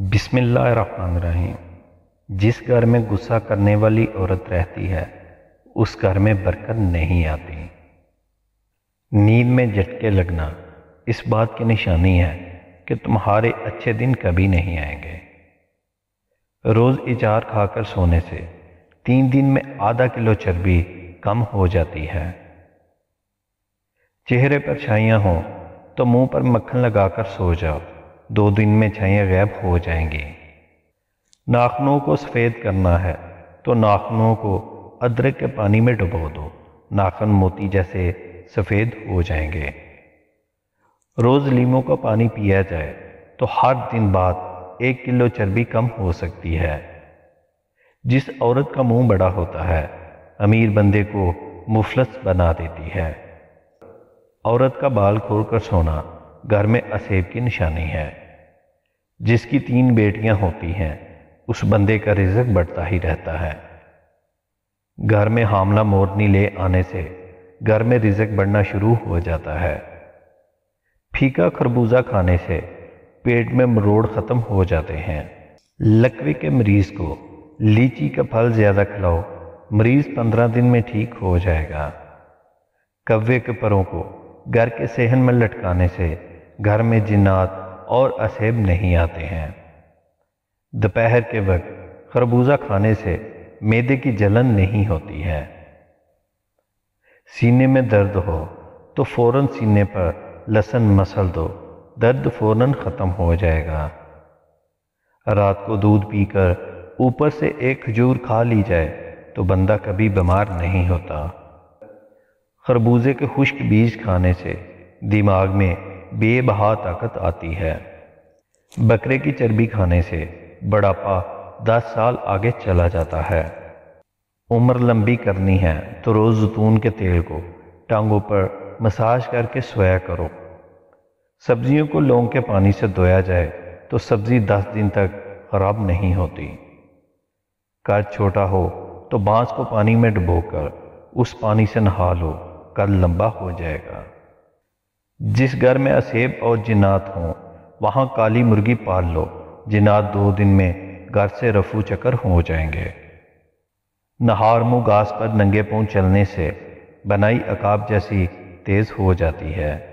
बिसमीम जिस घर में गुस्सा करने वाली औरत रहती है उस घर में बरकत नहीं आती नींद में झटके लगना इस बात की निशानी है कि तुम्हारे अच्छे दिन कभी नहीं आएंगे रोज़ इजार खाकर सोने से तीन दिन में आधा किलो चर्बी कम हो जाती है चेहरे पर छाइयाँ हों तो मुंह पर मक्खन लगाकर सो जाओ दो दिन में छाइयाँ गैब हो जाएंगी नाखनों को सफ़ेद करना है तो नाखनों को अदरक के पानी में डुबो दो नाखन मोती जैसे सफ़ेद हो जाएंगे रोज़ लीमों का पानी पिया जाए तो हर दिन बाद एक किलो चर्बी कम हो सकती है जिस औरत का मुंह बड़ा होता है अमीर बंदे को मुफलस बना देती है औरत का बाल खोलकर कर सोना घर में असेब की निशानी है जिसकी तीन बेटियां होती हैं उस बंदे का रिजक बढ़ता ही रहता है घर में हामला मोरनी ले आने से घर में रिजक बढ़ना शुरू हो जाता है फीका खरबूजा खाने से पेट में मरोड़ ख़त्म हो जाते हैं लकवे के मरीज़ को लीची का फल ज़्यादा खिलाओ मरीज़ पंद्रह दिन में ठीक हो जाएगा कव्वे के परों को घर के सेहन में लटकाने से घर में जिन्नात और असेब नहीं आते हैं दोपहर के वक्त खरबूजा खाने से मेदे की जलन नहीं होती है सीने में दर्द हो तो फौरन सीने पर लसन मसल दो दर्द फौरन ख़त्म हो जाएगा रात को दूध पीकर ऊपर से एक खजूर खा ली जाए तो बंदा कभी बीमार नहीं होता खरबूजे के खुश्क बीज खाने से दिमाग में बेबहा ताकत आती है बकरे की चर्बी खाने से बड़ापा दस साल आगे चला जाता है उम्र लंबी करनी है तो रोज़ जतून के तेल को टांगों पर मसाज करके सोया करो सब्जियों को लौंग के पानी से धोया जाए तो सब्ज़ी दस दिन तक ख़राब नहीं होती कर छोटा हो तो बांस को पानी में डुबोकर उस पानी से नहा लो कर लंबा हो जाएगा जिस घर में असेब और जिनात हों वहाँ काली मुर्गी पाल लो जिनात दो दिन में घर से रफू चकर हो जाएंगे नहार मुँह घास पर नंगे पाँव चलने से बनाई अकाब जैसी तेज़ हो जाती है